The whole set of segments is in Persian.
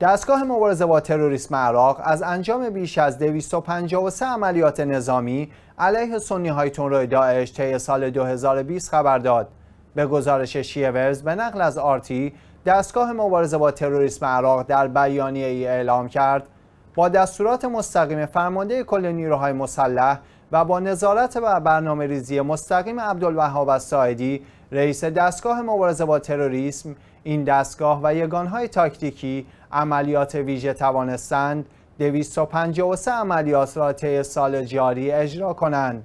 دستگاه مبارزه با تروریسم عراق از انجام بیش از 253 عملیات نظامی علیه سنی های روی داعش طی سال 2020 خبر داد. به گزارش شیورز به نقل از آرتی دستگاه مبارزه با تروریسم عراق در بیانیه ای اعلام کرد با دستورات مستقیم فرمانده کل نیروهای مسلح و با نظارت و برنامه ریزی مستقیم عبدالوهاب الساعدی رئیس دستگاه مبارزه با تروریسم این دستگاه و یگانهای تاکتیکی عملیات ویژه توانستند 253 عملیات را طی سال جاری اجرا کنند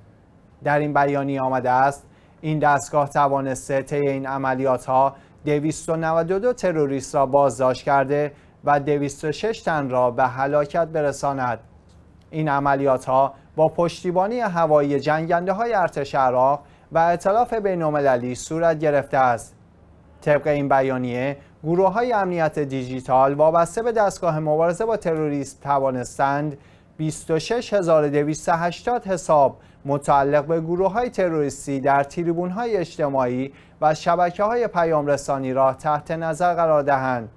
در این بیانیه آمده است این دستگاه توانسته طی این عملیات ها 292 تروریست را بازداشت کرده و 206 تن را به هلاکت برساند این عملیات ها با پشتیبانی هوایی جنگنده های ارتش عراق و اطلاف بینالمللی صورت گرفته است طبق این بیانیه گروه های امنیت دیجیتال وابسته به دستگاه مبارزه با تروریسم توانستند 26280 حساب متعلق به گروه های تروریستی در تیریبون های اجتماعی و شبکه های پیام رسانی را تحت نظر قرار دهند.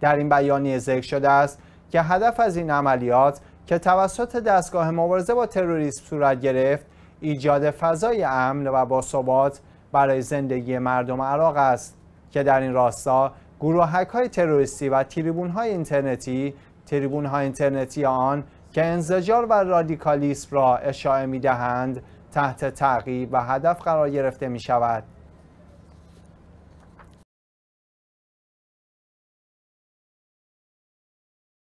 در این بیانیه ذکر شده است که هدف از این عملیات که توسط دستگاه مبارزه با تروریسم صورت گرفت ایجاد فضای امن و باثبات برای زندگی مردم عراق است که در این راستا گروهک های تروریستی و تریبون های اینترنتی تریبون های اینترنتی آن که انزجار و رادیکالیسم را اشاعه می دهند تحت تعقیب و هدف قرار گرفته می شود